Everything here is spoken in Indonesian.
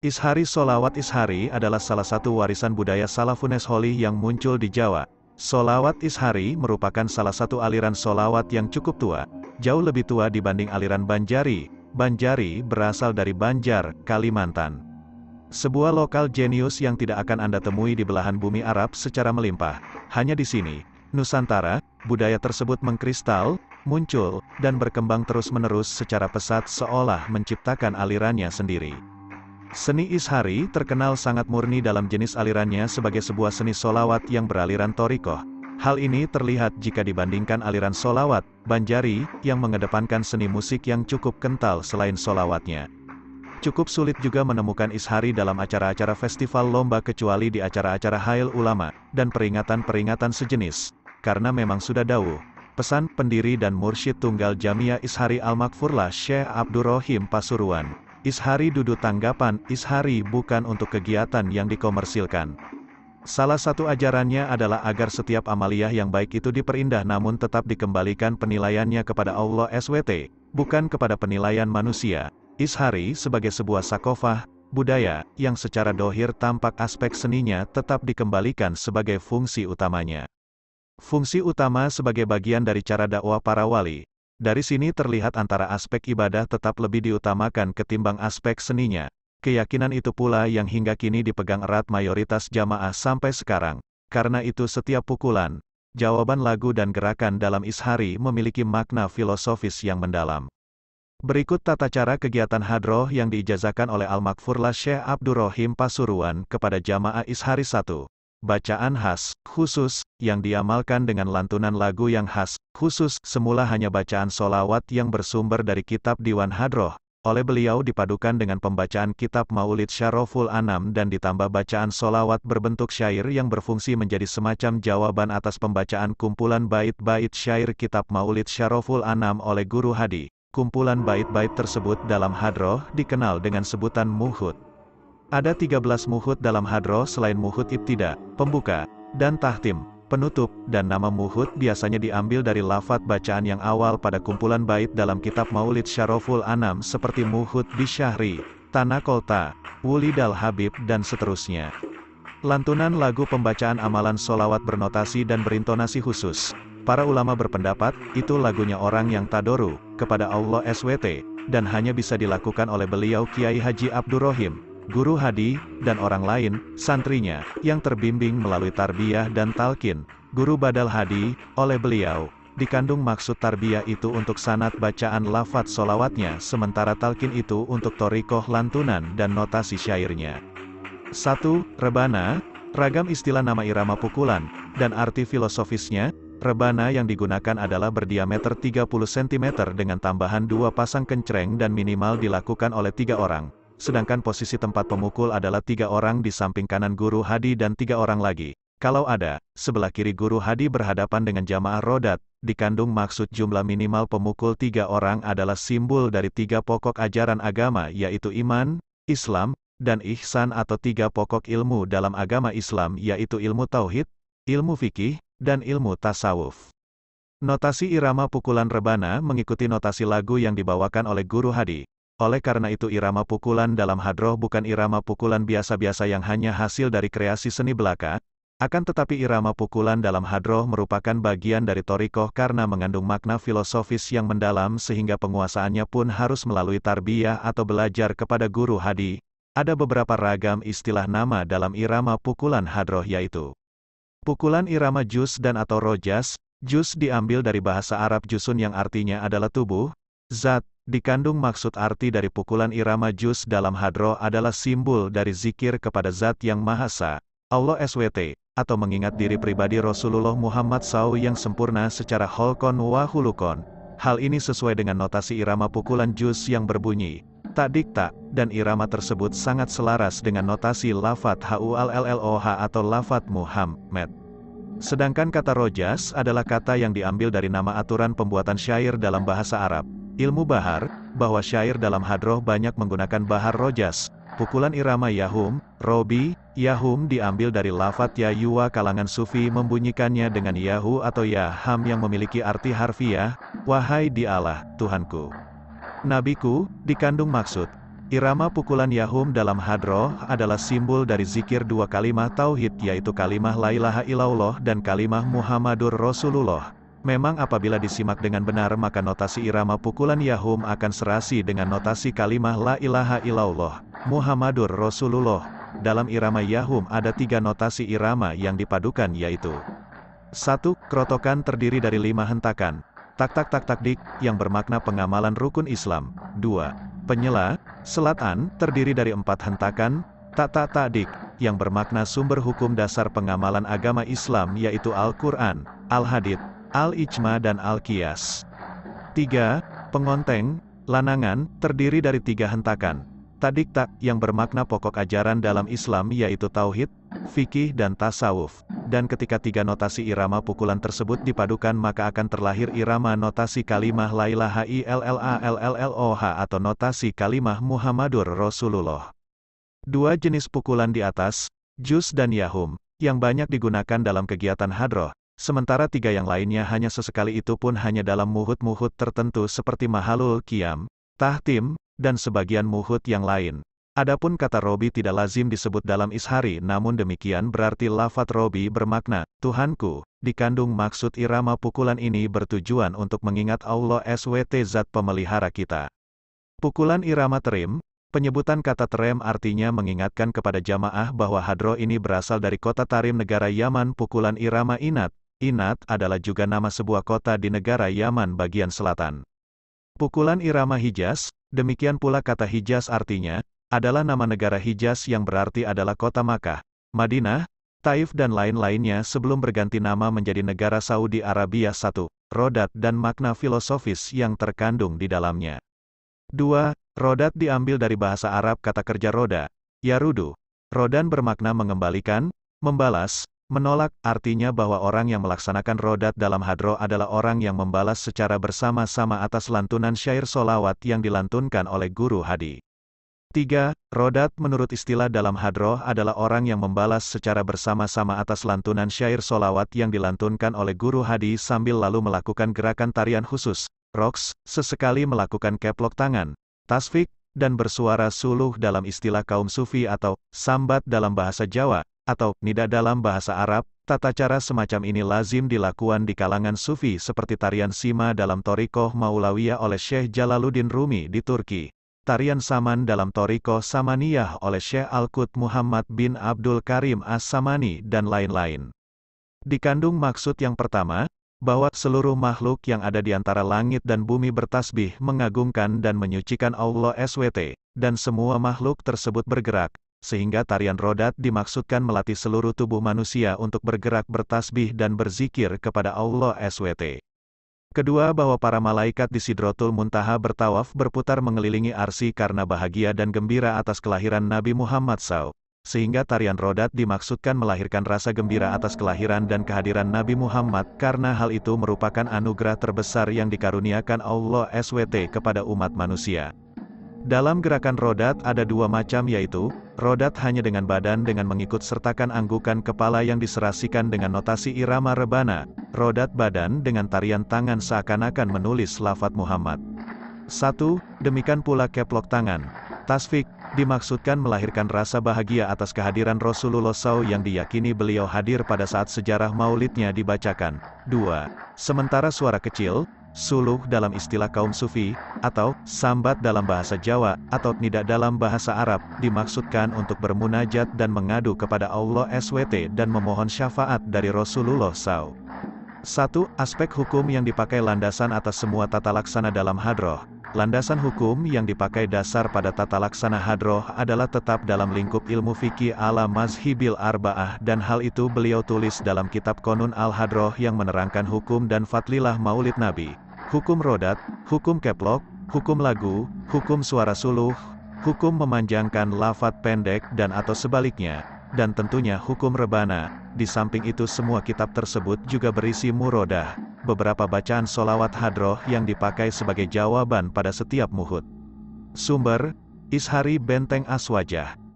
Ishari Solawat Ishari adalah salah satu warisan budaya Salafunes Holi yang muncul di Jawa. Solawat Ishari merupakan salah satu aliran solawat yang cukup tua, jauh lebih tua dibanding aliran Banjari. Banjari berasal dari Banjar, Kalimantan. Sebuah lokal jenius yang tidak akan Anda temui di belahan bumi Arab secara melimpah. Hanya di sini, Nusantara, budaya tersebut mengkristal, muncul, dan berkembang terus-menerus secara pesat seolah menciptakan alirannya sendiri. Seni Ishari terkenal sangat murni dalam jenis alirannya sebagai sebuah seni solawat yang beraliran torikoh. Hal ini terlihat jika dibandingkan aliran solawat, Banjari, yang mengedepankan seni musik yang cukup kental selain solawatnya. Cukup sulit juga menemukan Ishari dalam acara-acara festival lomba kecuali di acara-acara hail ulama, dan peringatan-peringatan sejenis. Karena memang sudah dauh. pesan pendiri dan mursyid tunggal Jamia Ishari Al-Makfurlah Syekh Abdurrahim Pasuruan. Ishari duduk Tanggapan Ishari bukan untuk kegiatan yang dikomersilkan. Salah satu ajarannya adalah agar setiap amaliyah yang baik itu diperindah namun tetap dikembalikan penilaiannya kepada Allah SWT, bukan kepada penilaian manusia. Ishari sebagai sebuah sakofah, budaya, yang secara dohir tampak aspek seninya tetap dikembalikan sebagai fungsi utamanya. Fungsi utama sebagai bagian dari cara dakwah para wali, dari sini terlihat antara aspek ibadah tetap lebih diutamakan ketimbang aspek seninya. Keyakinan itu pula yang hingga kini dipegang erat mayoritas jamaah sampai sekarang. Karena itu setiap pukulan, jawaban lagu dan gerakan dalam ishari memiliki makna filosofis yang mendalam. Berikut tata cara kegiatan hadroh yang diijazakan oleh Al-Makfurlah Syekh Abdurrahim Pasuruan kepada jamaah Ishari 1 bacaan khas, khusus, yang diamalkan dengan lantunan lagu yang khas, khusus, semula hanya bacaan solawat yang bersumber dari kitab Diwan Hadroh, oleh beliau dipadukan dengan pembacaan kitab Maulid Syaroful Anam dan ditambah bacaan solawat berbentuk syair yang berfungsi menjadi semacam jawaban atas pembacaan kumpulan bait-bait syair kitab Maulid Syaroful Anam oleh Guru Hadi. Kumpulan bait-bait tersebut dalam hadroh dikenal dengan sebutan muhud. Ada 13 muhud dalam hadroh selain muhud ibtida, pembuka, dan tahtim, penutup, dan nama muhud biasanya diambil dari lafat bacaan yang awal pada kumpulan bait dalam kitab maulid syaroful anam seperti muhud bisyahri, tanakolta, wuli dal habib dan seterusnya. Lantunan lagu pembacaan amalan solawat bernotasi dan berintonasi khusus. Para ulama berpendapat, itu lagunya orang yang tadoru, kepada Allah SWT, dan hanya bisa dilakukan oleh beliau Kiai Haji Abdurrahim guru hadi, dan orang lain, santrinya, yang terbimbing melalui tarbiyah dan talkin, guru badal hadi, oleh beliau. Dikandung maksud tarbiyah itu untuk sanat bacaan lafat solawatnya, sementara talkin itu untuk torikoh lantunan dan notasi syairnya. 1. Rebana, ragam istilah nama irama pukulan, dan arti filosofisnya, Rebana yang digunakan adalah berdiameter 30 cm dengan tambahan dua pasang kencreng dan minimal dilakukan oleh tiga orang sedangkan posisi tempat pemukul adalah tiga orang di samping kanan Guru Hadi dan tiga orang lagi. Kalau ada, sebelah kiri Guru Hadi berhadapan dengan jamaah Rodat, dikandung maksud jumlah minimal pemukul tiga orang adalah simbol dari tiga pokok ajaran agama yaitu iman, Islam, dan ihsan atau tiga pokok ilmu dalam agama Islam yaitu ilmu tauhid, ilmu fikih, dan ilmu tasawuf. Notasi irama pukulan rebana mengikuti notasi lagu yang dibawakan oleh Guru Hadi. Oleh karena itu irama pukulan dalam hadroh bukan irama pukulan biasa-biasa yang hanya hasil dari kreasi seni belaka, akan tetapi irama pukulan dalam hadroh merupakan bagian dari torikoh karena mengandung makna filosofis yang mendalam sehingga penguasaannya pun harus melalui tarbiyah atau belajar kepada guru hadi. Ada beberapa ragam istilah nama dalam irama pukulan hadroh yaitu Pukulan irama jus dan atau rojas, jus diambil dari bahasa Arab jusun yang artinya adalah tubuh, zat, dikandung maksud arti dari pukulan irama jus dalam hadro adalah simbol dari zikir kepada zat yang mahasa, Allah SWT, atau mengingat diri pribadi Rasulullah Muhammad SAW yang sempurna secara holkon wa hulukon. Hal ini sesuai dengan notasi irama pukulan jus yang berbunyi, tak dikta, dan irama tersebut sangat selaras dengan notasi lafat HULLOH atau lafat Muhammad. Sedangkan kata rojas adalah kata yang diambil dari nama aturan pembuatan syair dalam bahasa Arab, ilmu bahar, bahwa syair dalam hadroh banyak menggunakan bahar rojas. Pukulan irama Yahum, Robi, Yahum diambil dari lafat ya yuwa kalangan Sufi membunyikannya dengan Yahu atau Yaham yang memiliki arti harfiah, Wahai di Allah, Tuhanku. Nabiku, dikandung maksud. Irama pukulan Yahum dalam hadroh adalah simbol dari zikir dua kalimah tauhid yaitu kalimah La ilaha illallah dan kalimah Muhammadur Rasulullah. Memang apabila disimak dengan benar maka notasi irama pukulan Yahum akan serasi dengan notasi kalimah La ilaha illallah, Muhammadur Rasulullah. Dalam irama Yahum ada tiga notasi irama yang dipadukan yaitu 1. Krotokan terdiri dari lima hentakan, tak-tak-tak-tak dik, yang bermakna pengamalan rukun Islam. 2. Penyela, selatan, terdiri dari empat hentakan, tak-tak-tak dik, yang bermakna sumber hukum dasar pengamalan agama Islam yaitu Al-Quran, al Hadid. Al-Ijma dan Al-Qiyas. 3. Pengonteng, lanangan, terdiri dari tiga hentakan. Tadik tak, yang bermakna pokok ajaran dalam Islam yaitu Tauhid, Fikih dan Tasawuf. Dan ketika tiga notasi irama pukulan tersebut dipadukan maka akan terlahir irama notasi kalimah Lailaha ILLALLLOH atau notasi kalimah Muhammadur Rasulullah. Dua jenis pukulan di atas, Jus dan Yahum, yang banyak digunakan dalam kegiatan hadroh, Sementara tiga yang lainnya hanya sesekali itu pun hanya dalam muhut-muhut tertentu seperti Mahalul Qiyam, Tahtim, dan sebagian muhut yang lain. Adapun kata Robi tidak lazim disebut dalam Ishari namun demikian berarti lafat Robi bermakna, Tuhanku, dikandung maksud irama pukulan ini bertujuan untuk mengingat Allah SWT zat pemelihara kita. Pukulan irama terim, Penyebutan kata terim artinya mengingatkan kepada jamaah bahwa Hadro ini berasal dari kota Tarim negara Yaman pukulan irama inat, Inat adalah juga nama sebuah kota di negara Yaman bagian selatan. Pukulan irama Hijaz, demikian pula kata Hijaz artinya, adalah nama negara Hijaz yang berarti adalah kota Makkah, Madinah, Taif dan lain-lainnya sebelum berganti nama menjadi negara Saudi Arabia satu. Rodat dan makna filosofis yang terkandung di dalamnya. 2. Rodat diambil dari bahasa Arab kata kerja roda, yarudu. Rodan bermakna mengembalikan, membalas, Menolak, artinya bahwa orang yang melaksanakan rodat dalam hadro adalah orang yang membalas secara bersama-sama atas lantunan syair solawat yang dilantunkan oleh guru hadi. 3. Rodat menurut istilah dalam hadroh adalah orang yang membalas secara bersama-sama atas lantunan syair solawat yang dilantunkan oleh guru hadi sambil lalu melakukan gerakan tarian khusus, roks, sesekali melakukan keplok tangan, tasfik, dan bersuara suluh dalam istilah kaum sufi atau sambat dalam bahasa Jawa, atau nida dalam bahasa Arab, tata cara semacam ini lazim dilakukan di kalangan sufi seperti tarian sima dalam Torikoh Maulawiyah oleh Syekh Jalaluddin Rumi di Turki. Tarian Saman dalam Torikoh Samaniyah oleh Syekh Al-Qut Muhammad bin Abdul Karim As-Samani dan lain-lain. Dikandung maksud yang pertama, bahwa seluruh makhluk yang ada di antara langit dan bumi bertasbih mengagungkan dan menyucikan Allah SWT, dan semua makhluk tersebut bergerak, sehingga tarian rodat dimaksudkan melatih seluruh tubuh manusia untuk bergerak bertasbih dan berzikir kepada Allah SWT. Kedua bahwa para malaikat di Sidrotul Muntaha bertawaf berputar mengelilingi arsi karena bahagia dan gembira atas kelahiran Nabi Muhammad SAW. Sehingga tarian rodat dimaksudkan melahirkan rasa gembira atas kelahiran dan kehadiran Nabi Muhammad karena hal itu merupakan anugerah terbesar yang dikaruniakan Allah SWT kepada umat manusia. Dalam gerakan rodat ada dua macam yaitu, Rodat hanya dengan badan dengan mengikut sertakan anggukan kepala yang diserasikan dengan notasi irama rebana, Rodat badan dengan tarian tangan seakan-akan menulis lafat Muhammad. 1. Demikian pula keplok tangan. Tasfik, dimaksudkan melahirkan rasa bahagia atas kehadiran Rasulullah SAW yang diyakini beliau hadir pada saat sejarah maulidnya dibacakan. 2. Sementara suara kecil, Suluh dalam istilah kaum sufi, atau sambat dalam bahasa Jawa, atau tidak dalam bahasa Arab, dimaksudkan untuk bermunajat dan mengadu kepada Allah SWT dan memohon syafaat dari Rasulullah SAW. Satu Aspek hukum yang dipakai landasan atas semua tata laksana dalam hadroh, Landasan hukum yang dipakai dasar pada tata laksana hadroh adalah tetap dalam lingkup ilmu fikih ala mazhibil arba'ah dan hal itu beliau tulis dalam kitab konun al-hadroh yang menerangkan hukum dan fatlilah maulid nabi, hukum rodat, hukum keplok, hukum lagu, hukum suara suluh, hukum memanjangkan lafat pendek dan atau sebaliknya, dan tentunya hukum rebana. Di samping itu semua kitab tersebut juga berisi murodah, beberapa bacaan solawat hadroh yang dipakai sebagai jawaban pada setiap muhud. Sumber, Ishari Benteng Aswajah